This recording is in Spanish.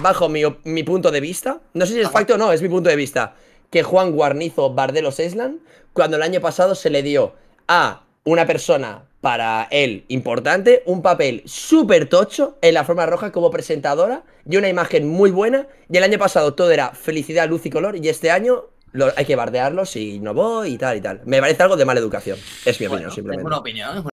bajo mi, punto de vista, no sé si es facto o no, es mi punto de vista, que Juan Guarnizo Bardelos Eslan, cuando el año pasado se le dio a una persona para él importante, un papel súper tocho en la forma roja como presentadora y una imagen muy buena, y el año pasado todo era felicidad, luz y color, y este año lo, hay que bardearlo si no voy y tal y tal. Me parece algo de mala educación, es mi opinión simplemente. Es una opinión,